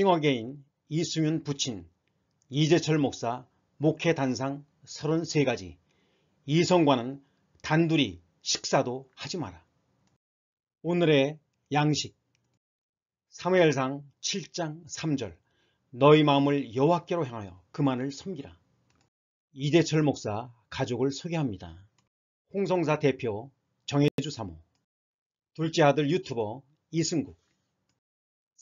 싱어게인, 이승윤 부친, 이재철 목사, 목회 단상 33가지, 이성과는 단둘이 식사도 하지 마라. 오늘의 양식 사무엘상 7장 3절 너희 마음을 여호와께로 향하여 그만을 섬기라. 이재철 목사 가족을 소개합니다. 홍성사 대표 정혜주 사모 둘째 아들 유튜버 이승국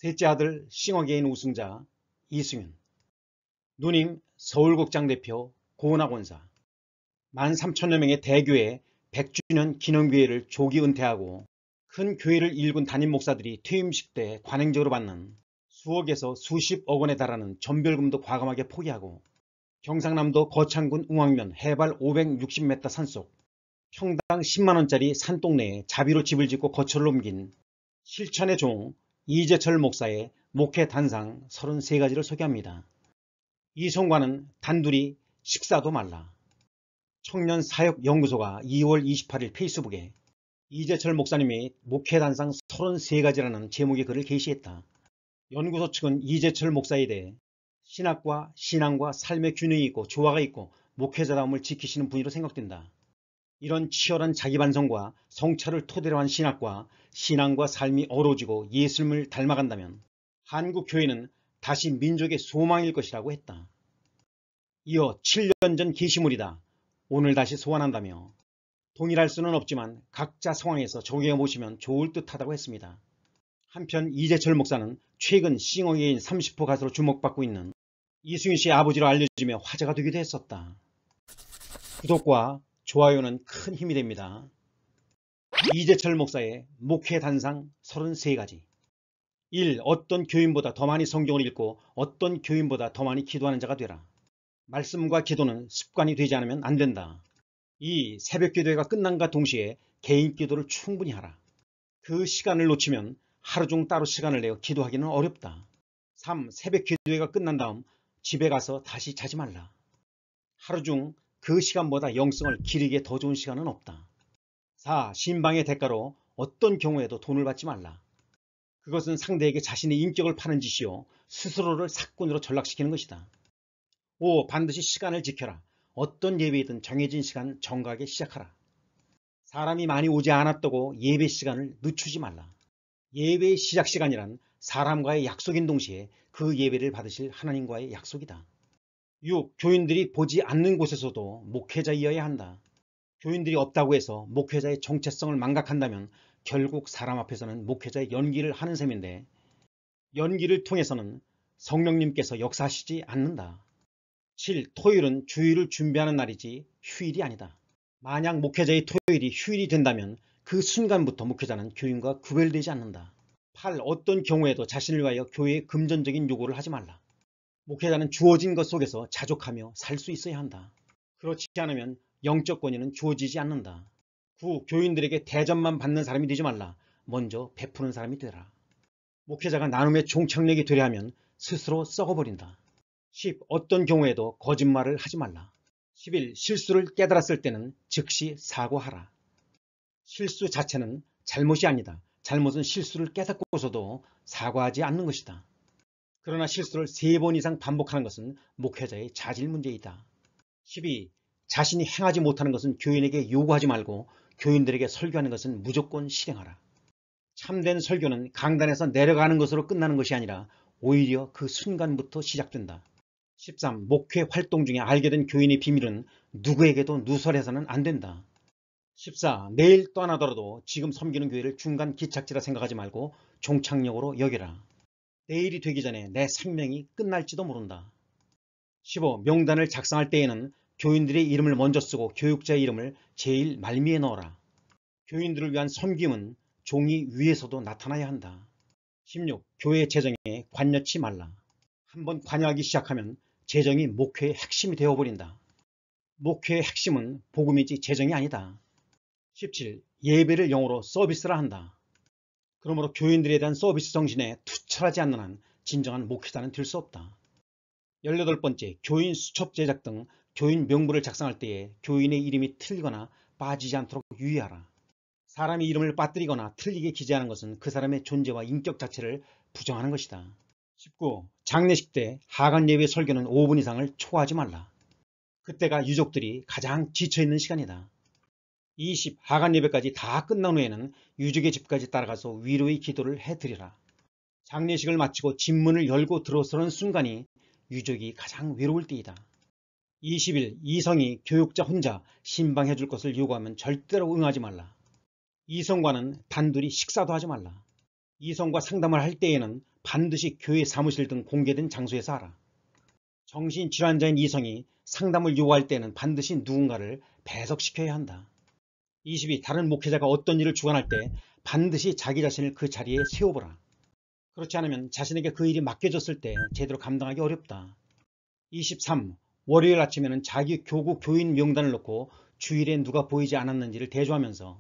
셋째 아들 싱어게인 우승자 이승윤 누님 서울국장 대표 고은하 권사 13,000여 명의 대교회 100주년 기념교회를 조기 은퇴하고 큰 교회를 일군 담임 목사들이 퇴임식 때 관행적으로 받는 수억에서 수십억 원에 달하는 전별금도 과감하게 포기하고 경상남도 거창군 웅왕면 해발 560m 산속 평당 10만원짜리 산동네에 자비로 집을 짓고 거처를 옮긴 실천의 종 이재철 목사의 목회 단상 33가지를 소개합니다. 이송과는 단둘이 식사도 말라. 청년 사역 연구소가 2월 28일 페이스북에 이재철 목사님이 목회 단상 33가지라는 제목의 글을 게시했다. 연구소 측은 이재철 목사에 대해 신학과 신앙과 삶의 균형이 있고 조화가 있고 목회자다움을 지키시는 분이로 생각된다. 이런 치열한 자기반성과 성찰을 토대로 한 신학과 신앙과 삶이 어우러지고 예술님을 닮아간다면 한국 교회는 다시 민족의 소망일 것이라고 했다. 이어 7년 전 게시물이다. 오늘 다시 소환한다며 동일할 수는 없지만 각자 상황에서 적용해 보시면 좋을 듯하다고 했습니다. 한편 이재철 목사는 최근 싱어게인 30호 가수로 주목받고 있는 이승윤 씨의 아버지로 알려지며 화제가 되기도 했었다. 구독과 좋아요는 큰 힘이 됩니다. 이재철 목사의 목회 단상 33가지 1. 어떤 교인보다 더 많이 성경을 읽고 어떤 교인보다 더 많이 기도하는 자가 되라. 말씀과 기도는 습관이 되지 않으면 안 된다. 2. 새벽 기도회가 끝난과 동시에 개인 기도를 충분히 하라. 그 시간을 놓치면 하루 종 따로 시간을 내어 기도하기는 어렵다. 3. 새벽 기도회가 끝난 다음 집에 가서 다시 자지 말라. 하루 중그 시간보다 영성을 기르기에 더 좋은 시간은 없다. 4. 신방의 대가로 어떤 경우에도 돈을 받지 말라. 그것은 상대에게 자신의 인격을 파는 짓이요 스스로를 사건으로 전락시키는 것이다. 5. 반드시 시간을 지켜라. 어떤 예배이든 정해진 시간 정각에 시작하라. 사람이 많이 오지 않았다고 예배 시간을 늦추지 말라. 예배의 시작 시간이란 사람과의 약속인 동시에 그 예배를 받으실 하나님과의 약속이다. 6. 교인들이 보지 않는 곳에서도 목회자이어야 한다. 교인들이 없다고 해서 목회자의 정체성을 망각한다면 결국 사람 앞에서는 목회자의 연기를 하는 셈인데 연기를 통해서는 성령님께서 역사하시지 않는다. 7. 토요일은 주일을 준비하는 날이지 휴일이 아니다. 만약 목회자의 토요일이 휴일이 된다면 그 순간부터 목회자는 교인과 구별되지 않는다. 8. 어떤 경우에도 자신을 위하여 교회의 금전적인 요구를 하지 말라. 목회자는 주어진 것 속에서 자족하며 살 수 있어야 한다. 그렇지 않으면 영적 권위는 주어지지 않는다. 9. 교인들에게 대접만 받는 사람이 되지 말라. 먼저 베푸는 사람이 되라. 목회자가 나눔의 종착역이 되려 하면 스스로 썩어버린다. 10. 어떤 경우에도 거짓말을 하지 말라. 11. 실수를 깨달았을 때는 즉시 사과하라. 실수 자체는 잘못이 아니다. 잘못은 실수를 깨닫고서도 사과하지 않는 것이다. 그러나 실수를 세 번 이상 반복하는 것은 목회자의 자질 문제이다. 12. 자신이 행하지 못하는 것은 교인에게 요구하지 말고 교인들에게 설교하는 것은 무조건 실행하라. 참된 설교는 강단에서 내려가는 것으로 끝나는 것이 아니라 오히려 그 순간부터 시작된다. 13. 목회 활동 중에 알게 된 교인의 비밀은 누구에게도 누설해서는 안 된다. 14. 내일 떠나더라도 지금 섬기는 교회를 중간 기착지라 생각하지 말고 종착역으로 여기라. 내일이 되기 전에 내 생명이 끝날지도 모른다. 15. 명단을 작성할 때에는 교인들의 이름을 먼저 쓰고 교육자의 이름을 제일 말미에 넣어라. 교인들을 위한 섬김은 종이 위에서도 나타나야 한다. 16. 교회 재정에 관여치 말라. 한번 관여하기 시작하면 재정이 목회의 핵심이 되어버린다. 목회의 핵심은 복음이지 재정이 아니다. 17. 예배를 영어로 서비스라 한다. 그러므로 교인들에 대한 서비스 정신에 투철하지 않는 한 진정한 목회자는 될 수 없다. 18번째, 교인 수첩 제작 등 교인 명부를 작성할 때에 교인의 이름이 틀리거나 빠지지 않도록 유의하라. 사람이 이름을 빠뜨리거나 틀리게 기재하는 것은 그 사람의 존재와 인격 자체를 부정하는 것이다. 19. 장례식 때 하간 예배 설교는 5분 이상을 초과하지 말라. 그때가 유족들이 가장 지쳐있는 시간이다. 20 하간 예배까지 다 끝난 후에는 유족의 집까지 따라가서 위로의 기도를 해드리라. 장례식을 마치고 집문을 열고 들어서는 순간이 유족이 가장 외로울 때이다. 20일 이성이 교육자 혼자 신방해 줄 것을 요구하면 절대로 응하지 말라. 이성과는 단둘이 식사도 하지 말라. 이성과 상담을 할 때에는 반드시 교회 사무실 등 공개된 장소에서 하라. 정신질환자인 이성이 상담을 요구할 때는 반드시 누군가를 배석시켜야 한다. 22. 다른 목회자가 어떤 일을 주관할 때 반드시 자기 자신을 그 자리에 세워보라. 그렇지 않으면 자신에게 그 일이 맡겨졌을 때 제대로 감당하기 어렵다. 23. 월요일 아침에는 자기 교구 교인 명단을 놓고 주일에 누가 보이지 않았는지를 대조하면서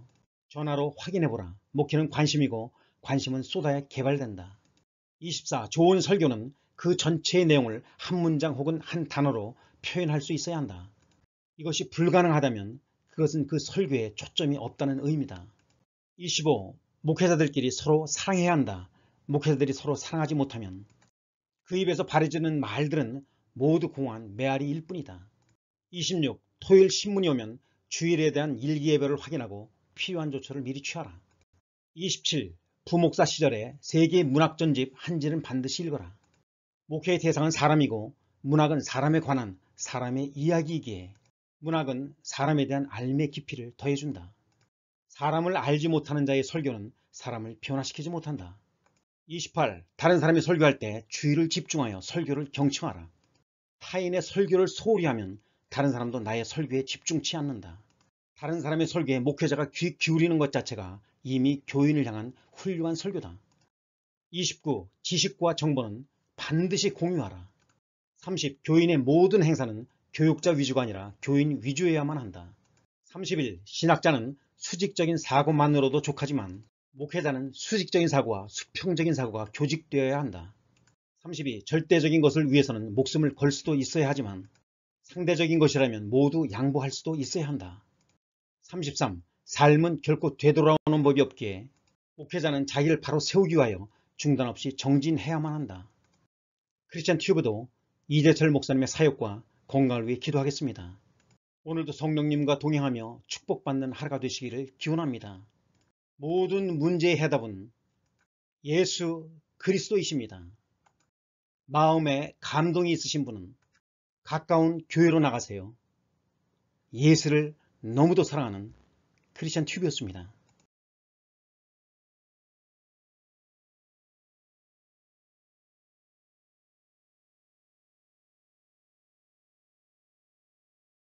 전화로 확인해보라. 목회는 관심이고 관심은 쏟아야 개발된다. 24. 좋은 설교는 그 전체의 내용을 한 문장 혹은 한 단어로 표현할 수 있어야 한다. 이것이 불가능하다면 그것은 그 설교에 초점이 없다는 의미다. 25. 목회자들끼리 서로 사랑해야 한다. 목회자들이 서로 사랑하지 못하면 그 입에서 발해지는 말들은 모두 공한 메아리일 뿐이다. 26. 토요일 신문이 오면 주일에 대한 일기예배를 확인하고 필요한 조처를 미리 취하라. 27. 부목사 시절에 세계 문학전집 한지는 반드시 읽어라. 목회의 대상은 사람이고 문학은 사람에 관한 사람의 이야기이기에 문학은 사람에 대한 알매 깊이를 더해준다. 사람을 알지 못하는 자의 설교는 사람을 변화시키지 못한다. 28. 다른 사람이 설교할 때 주의를 집중하여 설교를 경청하라. 타인의 설교를 소홀히 하면 다른 사람도 나의 설교에 집중치 않는다. 다른 사람의 설교에 목회자가 귀 기울이는 것 자체가 이미 교인을 향한 훌륭한 설교다. 29. 지식과 정보는 반드시 공유하라. 30. 교인의 모든 행사는 교육자 위주가 아니라 교인 위주여야만 한다. 30일 신학자는 수직적인 사고만으로도 족하지만 목회자는 수직적인 사고와 수평적인 사고가 교직되어야 한다. 32. 절대적인 것을 위해서는 목숨을 걸 수도 있어야 하지만 상대적인 것이라면 모두 양보할 수도 있어야 한다. 33. 삶은 결코 되돌아오는 법이 없기에 목회자는 자기를 바로 세우기 위하여 중단 없이 정진해야만 한다. 크리스천 튜브도 이재철 목사님의 사역과 건강을 위해 기도하겠습니다. 오늘도 성령님과 동행하며 축복받는 하루가 되시기를 기원합니다. 모든 문제의 해답은 예수 그리스도이십니다. 마음에 감동이 있으신 분은 가까운 교회로 나가세요. 예수를 너무도 사랑하는 크리스천 튜브였습니다.